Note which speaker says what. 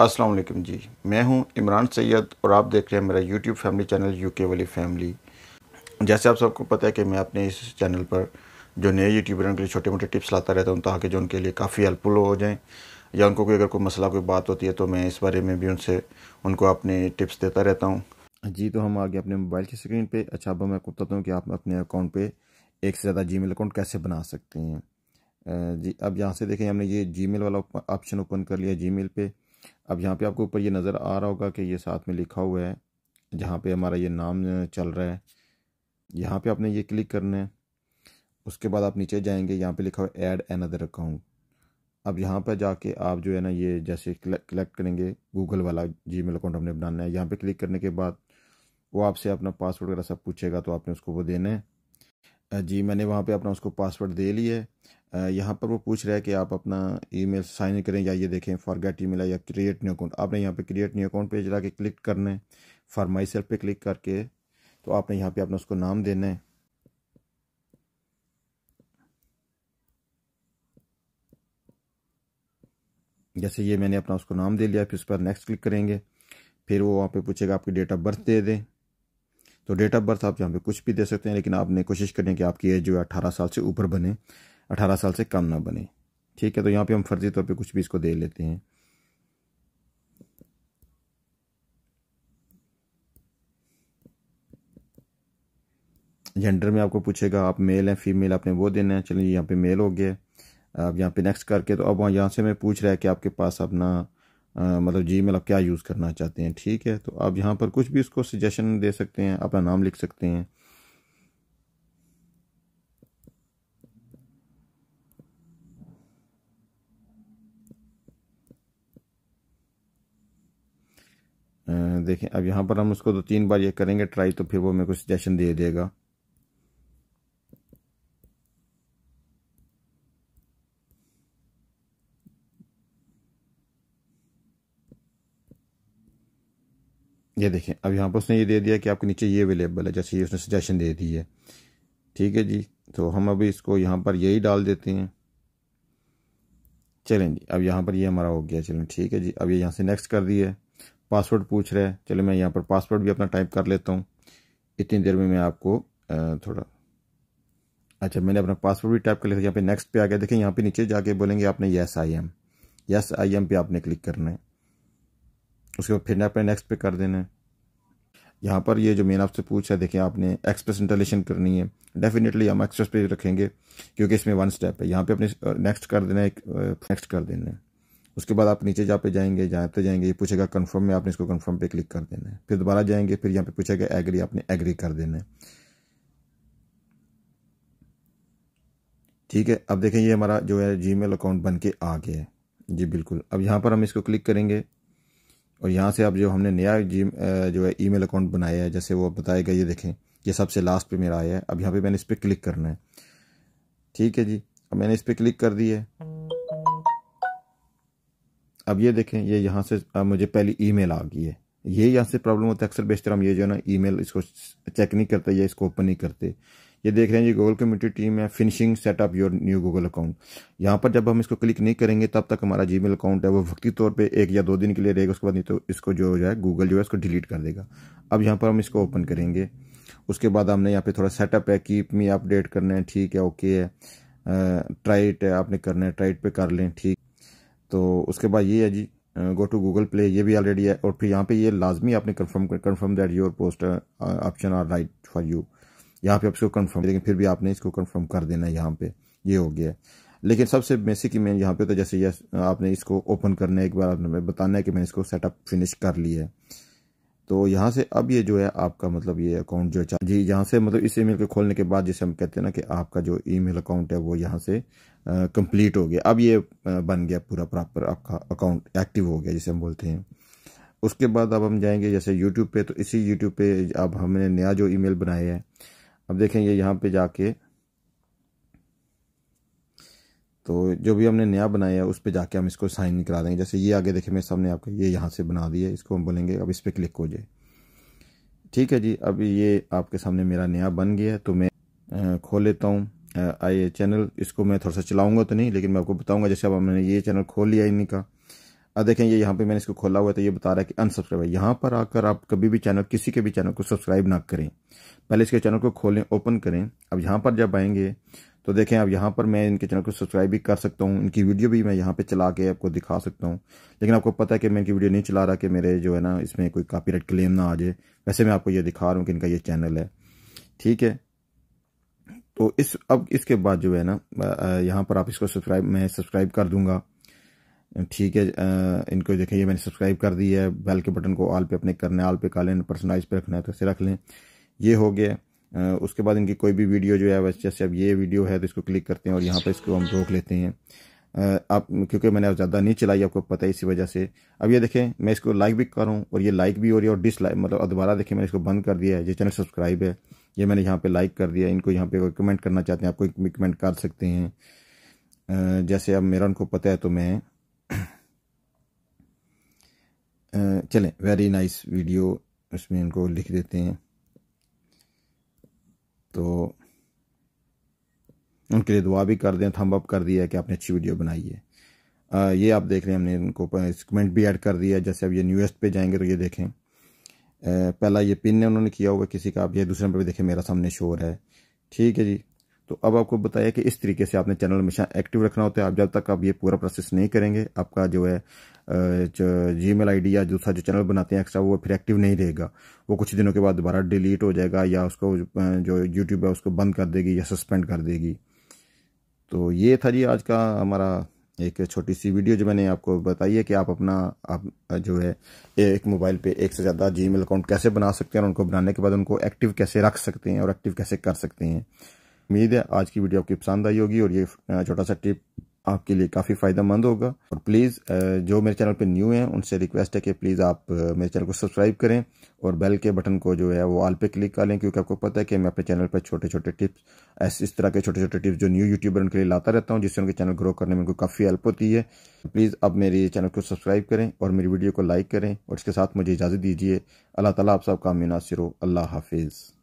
Speaker 1: अस्सलाम वालेकुम जी मैं हूं इमरान सैयद और आप देख रहे हैं मेरा यूट्यूब फैमिली चैनल यूके वाली फैमिली जैसे आप सबको पता है कि मैं अपने इस चैनल पर जो नए यूट्यूबर के लिए छोटे मोटे टिप्स लाता रहता हूं ताकि जो उनके लिए काफ़ी हेल्पफुल हो जाएं या उनको कोई अगर कोई मसला कोई बात होती है तो मैं इस बारे में भी उनसे उनको अपने टिप्स देता रहता हूँ जी तो हम आगे अपने मोबाइल की स्क्रीन पर अच्छा अब मैं बताता हूँ कि आप अपने अकाउंट पर एक से ज़्यादा जी अकाउंट कैसे बना सकते हैं जी अब यहाँ से देखें हमने ये जी वाला ऑप्शन ओपन कर लिया जी पर अब यहाँ पे आपको ऊपर ये नज़र आ रहा होगा कि ये साथ में लिखा हुआ है जहाँ पे हमारा ये नाम चल रहा है यहाँ पे आपने ये क्लिक करना है उसके बाद आप नीचे जाएंगे यहाँ पे लिखा हुआ ऐड एन अदर अकाउंट अब यहाँ पर जाके आप जो है ना ये जैसे कलेक्ट करेंगे गूगल वाला जी अकाउंट हमने बनाना है यहाँ पर क्लिक करने के बाद वो आपसे अपना पासवर्ड वगैरह सब पूछेगा तो आपने उसको वो देना है जी मैंने वहाँ पर अपना उसको पासवर्ड दे लिया है यहाँ पर वो पूछ रहा है कि आप अपना ईमेल साइन करें या ये देखें फॉरगेट ईमेल है या क्रिएट न्यू अकाउंट आपने यहाँ पे क्रिएट न्यू अकाउंट पे जाके क्लिक करना है फॉर माई सेल्फ पर क्लिक करके तो आपने यहाँ पे अपना उसको नाम देना है जैसे ये मैंने अपना उसको नाम दे लिया फिर उस पर नेक्स्ट क्लिक करेंगे फिर वो वहाँ पे पूछेगा आपकी डेट ऑफ बर्थ दे दें तो डेट ऑफ बर्थ आप यहाँ पे कुछ भी दे सकते हैं लेकिन आपने कोशिश करनी है कि आपकी एज जो है अट्ठारह साल से ऊपर बने अठारह साल से कम ना बने ठीक है तो यहाँ पे हम फर्जी तौर पे कुछ भी इसको दे लेते हैं जेंडर में आपको पूछेगा आप मेल हैं फीमेल आपने वो देना है चलिए यहाँ पे मेल हो गया अब यहाँ पे नेक्स्ट करके तो अब यहाँ से मैं पूछ रहा है कि आपके पास अपना मतलब जी मेल आप क्या यूज़ करना चाहते हैं ठीक है तो आप यहाँ पर कुछ भी उसको सजेशन दे सकते हैं अपना नाम लिख सकते हैं देखें अब यहाँ पर हम उसको दो तीन बार ये करेंगे ट्राई तो फिर वो मेरे को सजेशन दे देगा ये देखें अब यहाँ पर उसने ये दे दिया कि आपके नीचे ये अवेलेबल है जैसे ये उसने सजेशन दे दी है ठीक है जी तो हम अभी इसको यहाँ पर यही डाल देते हैं चलें जी अब यहाँ पर ये यह हमारा हो गया चलें ठीक है जी अब ये यहाँ से नेक्स्ट कर दिया पासवर्ड पूछ रहा है चलिए मैं यहाँ पर पासवर्ड भी अपना टाइप कर लेता हूँ इतनी देर में मैं आपको थोड़ा अच्छा मैंने अपना पासवर्ड भी टाइप कर लिया यहाँ पे नेक्स्ट पे आ गया देखें यहाँ पे नीचे जाके बोलेंगे आपने yes I am yes I am पे आपने क्लिक करना है उसके बाद फिर आपने नेक्स्ट पे कर देना है यहाँ पर ये जो मैंने आपसे पूछा है देखें आपने एक्सप्रेस इंटलेशन करनी है डेफिनेटली हम एक्सप्रेस पे रखेंगे क्योंकि इसमें वन स्टेप है यहाँ पे अपने नेक्स्ट कर देना है नेक्स्ट कर देना है उसके बाद आप नीचे जहाँ पे जाएंगे जहाँ पे जाएंगे ये पूछेगा कन्फर्म में आपने इसको कन्फर्म पे क्लिक कर देना है फिर दोबारा जाएंगे फिर यहाँ पे पूछेगा एग्री आपने एग्री कर देना है ठीक है अब देखें ये हमारा जो है जी अकाउंट बन के आ गया है जी बिल्कुल अब यहाँ पर हम इसको क्लिक करेंगे और यहाँ से अब जो हमने नया जी जो है ईमेल अकाउंट बनाया है जैसे वो बताएगा ये देखें ये सबसे लास्ट पे मेरा आया है अब यहाँ पे मैंने इस पर क्लिक करना है ठीक है जी अब मैंने इस पर क्लिक कर दी है अब ये देखें ये यहाँ से मुझे पहली ईमेल आ गई है ये यहाँ से प्रॉब्लम होता है अक्सर बेशतर हम ये जो है ना ईमेल इसको चेक नहीं करते या इसको ओपन नहीं करते ये देख रहे हैं ये गूगल कम्युनिटी टीम है finishing setup your new Google account यहाँ पर जब हम इसको क्लिक नहीं करेंगे तब तक हमारा जीमेल अकाउंट है वो वक्ती तौर पे एक या दो दिन के लिए रहेगा उसके बाद नहीं तो इसको जो है गूगल जो है इसको डिलीट कर देगा अब यहाँ पर हम इसको ओपन करेंगे उसके बाद हमने यहाँ पर थोड़ा सेटअप है कीप मी अपडेट करना है ठीक है ओके है ट्राइट है आपने करना है ट्राइट पर कर लें ठीक तो उसके बाद ये है जी गो टू गूगल प्ले ये भी ऑलरेडी है और फिर यहाँ पे ये लाजमी आपने confirm confirm that your post option are right for you यहाँ पे आप इसको कन्फर्म लेकिन फिर भी आपने इसको कन्फर्म कर देना है यहाँ पे ये हो गया लेकिन सबसे बेसिक ही मेन यहाँ पे तो जैसे यस आपने इसको ओपन करना है एक बार आपने बताना है कि मैंने इसको सेटअप फिनिश कर लिया है तो यहाँ से अब ये जो है आपका मतलब ये अकाउंट जो है जी यहाँ से मतलब इस ईमेल के खोलने के बाद जैसे हम कहते हैं ना कि आपका जो ईमेल अकाउंट है वो यहाँ से कंप्लीट हो गया अब ये बन गया पूरा प्रॉपर आपका अकाउंट एक्टिव हो गया जिसे हम बोलते हैं उसके बाद अब हम जाएंगे जैसे यूट्यूब पे तो इसी यूट्यूब पे अब हमने नया जो ईमेल बनाया है अब देखें ये यहाँ पे जाके तो जो भी हमने नया बनाया है उस पर जाके हम इसको साइन करा देंगे जैसे ये आगे देखें मेरे सामने आपका ये यहाँ से बना दिया इसको हम बोलेंगे अब इस पर क्लिक हो जाए ठीक है जी अब ये आपके सामने मेरा नया बन गया है तो मैं खोल लेता हूँ आई चैनल इसको मैं थोड़ा सा चलाऊंगा तो नहीं लेकिन मैं आपको बताऊंगा जैसे अब हमने ये चैनल खोल लिया इन्हीं का अब देखें ये यहाँ पे मैंने इसको खोला हुआ है तो ये बता रहा है कि अनसब्सक्राइब है यहाँ पर आकर आप कभी भी चैनल किसी के भी चैनल को सब्सक्राइब ना करें पहले इसके चैनल को खोलें ओपन करें अब यहाँ पर जब आएंगे तो देखें अब यहाँ पर मैं इनके चैनल को सब्सक्राइब भी कर सकता हूँ इनकी वीडियो भी मैं यहाँ पे चला के आपको दिखा सकता हूँ लेकिन आपको पता है कि मैं इनकी वीडियो नहीं चला रहा कि मेरे जो है ना इसमें कोई कॉपीराइट क्लेम ना आ जाए वैसे मैं आपको ये दिखा रहा हूँ कि इनका ये चैनल है ठीक है तो इस अब इसके बाद जो है ना यहाँ पर आप इसको सब्सक्राइब मैं सब्सक्राइब कर दूँगा ठीक है इनको देखें ये मैंने सब्सक्राइब कर दी है बेल के बटन को ऑल पे अपने करने ऑल पे कर लें पर्सनलाइज पे रखना है तो इसे रख लें ये हो गया उसके बाद इनकी कोई भी वीडियो जो है वैसे जैसे अब ये वीडियो है तो इसको क्लिक करते हैं और यहाँ पर इसको हम रोक लेते हैं आप क्योंकि मैंने अब ज़्यादा नहीं चलाई आपको पता है इसी वजह से अब ये देखें मैं इसको लाइक भी कर रहा हूँ और ये लाइक भी हो रही है और डिसलाइक मतलब दोबारा देखें मैंने इसको बंद कर दिया है ये चैनल सब्सक्राइब है ये मैंने यहाँ पे लाइक कर दिया इनको यहाँ पे कमेंट करना चाहते हैं आपको कमेंट कर सकते हैं जैसे अब मेरा उनको पता है तो मैं चलें वेरी नाइस वीडियो उसमें इनको लिख देते हैं तो उनके लिए दुआ भी कर दें थम्ब अप कर दिया कि आपने अच्छी वीडियो बनाई है आ, ये आप देख रहे हैं हमने उनको कमेंट भी ऐड कर दिया जैसे अब ये न्यूएस्ट पे जाएंगे तो ये देखें आ, पहला ये पिन ने उन्होंने किया हुआ किसी का आप ये दूसरे नंबर पर देखें मेरा सामने शोर है ठीक है जी तो अब आपको बताया कि इस तरीके से आपने चैनल हमेशा एक्टिव रखना होता है आप जब तक आप ये पूरा प्रोसेस नहीं करेंगे आपका जो है जी मेल या दूसरा जो चैनल बनाते हैं एक्स्ट्रा वो फिर एक्टिव नहीं रहेगा वो कुछ दिनों के बाद दोबारा डिलीट हो जाएगा या उसको जो यूट्यूब है उसको बंद कर देगी या सस्पेंड कर देगी तो ये था जी आज का हमारा एक छोटी सी वीडियो जो मैंने आपको बताई है कि आप अपना आप जो है एक मोबाइल पे एक से ज़्यादा जी अकाउंट कैसे बना सकते हैं और उनको बनाने के बाद उनको एक्टिव कैसे रख सकते हैं और एक्टिव कैसे कर सकते हैं उम्मीद है आज की वीडियो आपकी पसंद आई होगी और ये छोटा सा टिप आपके लिए काफ़ी फायदा मंद होगा और प्लीज़ जो मेरे चैनल पे न्यू हैं उनसे रिक्वेस्ट है कि प्लीज़ आप मेरे चैनल को सब्सक्राइब करें और बेल के बटन को जो है वो ऑल पे क्लिक कर लें क्योंकि आपको पता है कि मैं अपने चैनल पर छोटे छोटे टिप्स ऐसे इस तरह के छोटे छोटे टिप्स जो न्यू यूट्यूबर उनके लिए लाता रहता हूँ जिससे उनके चैनल ग्रो करने में काफ़ी हेल्प होती है प्लीज़ आप मेरे चैनल को सब्सक्राइब करें और मेरी वीडियो को लाइक करें और इसके साथ मुझे इजाज़त दीजिए अल्लाह ताली आप सबका हो अल्लाह हाफिज़